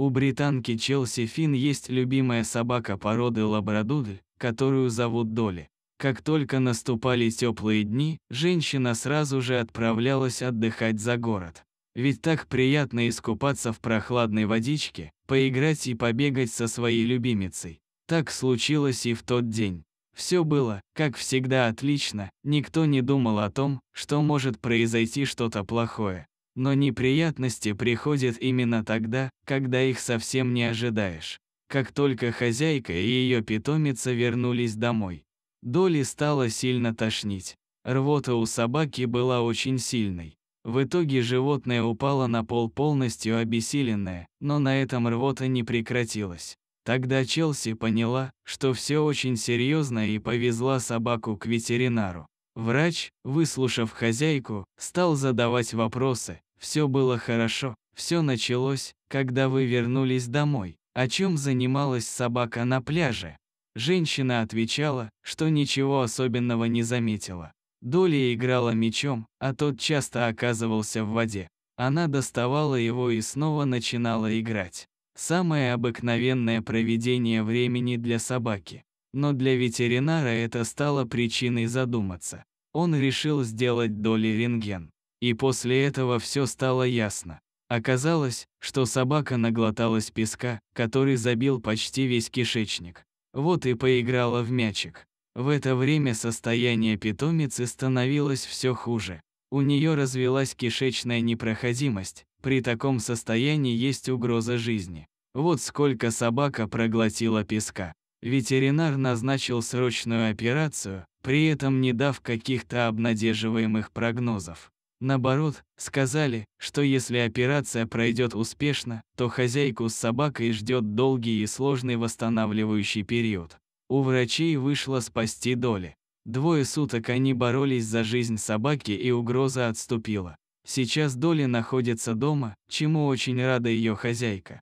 У британки Челси Фин есть любимая собака породы лабрадудль, которую зовут Доли. Как только наступали теплые дни, женщина сразу же отправлялась отдыхать за город. Ведь так приятно искупаться в прохладной водичке, поиграть и побегать со своей любимицей. Так случилось и в тот день. Все было, как всегда, отлично, никто не думал о том, что может произойти что-то плохое. Но неприятности приходят именно тогда, когда их совсем не ожидаешь. Как только хозяйка и ее питомица вернулись домой, Доли стало сильно тошнить. Рвота у собаки была очень сильной. В итоге животное упало на пол полностью обессиленное, но на этом рвота не прекратилась. Тогда Челси поняла, что все очень серьезно и повезла собаку к ветеринару. Врач, выслушав хозяйку, стал задавать вопросы, все было хорошо, все началось, когда вы вернулись домой. О чем занималась собака на пляже? Женщина отвечала, что ничего особенного не заметила. Доля играла мечом, а тот часто оказывался в воде. Она доставала его и снова начинала играть. Самое обыкновенное проведение времени для собаки. Но для ветеринара это стало причиной задуматься. Он решил сделать Доли рентген. И после этого все стало ясно. Оказалось, что собака наглоталась песка, который забил почти весь кишечник. Вот и поиграла в мячик. В это время состояние питомицы становилось все хуже. У нее развилась кишечная непроходимость, при таком состоянии есть угроза жизни. Вот сколько собака проглотила песка. Ветеринар назначил срочную операцию, при этом не дав каких-то обнадеживаемых прогнозов. Наоборот, сказали, что если операция пройдет успешно, то хозяйку с собакой ждет долгий и сложный восстанавливающий период. У врачей вышло спасти доли. Двое суток они боролись за жизнь собаки и угроза отступила. Сейчас Доли находится дома, чему очень рада ее хозяйка.